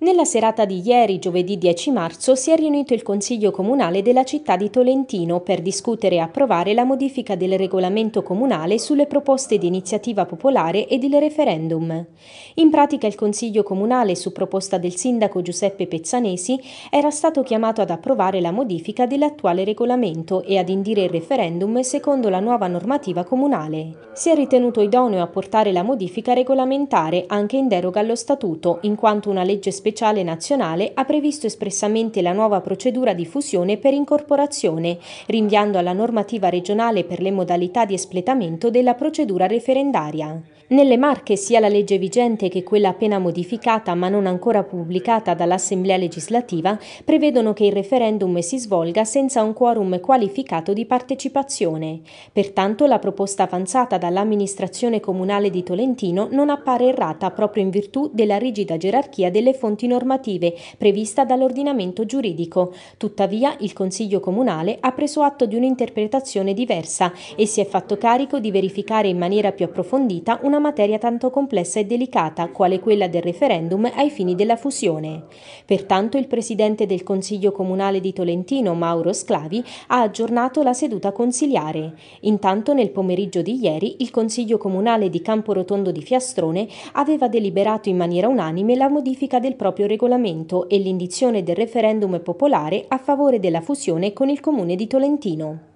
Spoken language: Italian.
Nella serata di ieri, giovedì 10 marzo, si è riunito il Consiglio Comunale della città di Tolentino per discutere e approvare la modifica del regolamento comunale sulle proposte di iniziativa popolare e del referendum. In pratica il Consiglio Comunale, su proposta del sindaco Giuseppe Pezzanesi, era stato chiamato ad approvare la modifica dell'attuale regolamento e ad indire il referendum secondo la nuova normativa comunale. Si è ritenuto idoneo apportare la modifica regolamentare anche in deroga allo statuto, in quanto una legge speciale speciale nazionale ha previsto espressamente la nuova procedura di fusione per incorporazione, rinviando alla normativa regionale per le modalità di espletamento della procedura referendaria. Nelle Marche sia la legge vigente che quella appena modificata ma non ancora pubblicata dall'Assemblea legislativa prevedono che il referendum si svolga senza un quorum qualificato di partecipazione. Pertanto la proposta avanzata dall'amministrazione comunale di Tolentino non appare errata proprio in virtù della rigida gerarchia delle fonti fonti normative prevista dall'ordinamento giuridico. Tuttavia il Consiglio Comunale ha preso atto di un'interpretazione diversa e si è fatto carico di verificare in maniera più approfondita una materia tanto complessa e delicata quale quella del referendum ai fini della fusione. Pertanto il Presidente del Consiglio Comunale di Tolentino, Mauro Sclavi, ha aggiornato la seduta consiliare. Intanto nel pomeriggio di ieri il Consiglio Comunale di Campo Rotondo di Fiastrone aveva deliberato in maniera unanime la modifica del proprio proprio regolamento e l'indizione del referendum popolare a favore della fusione con il comune di Tolentino.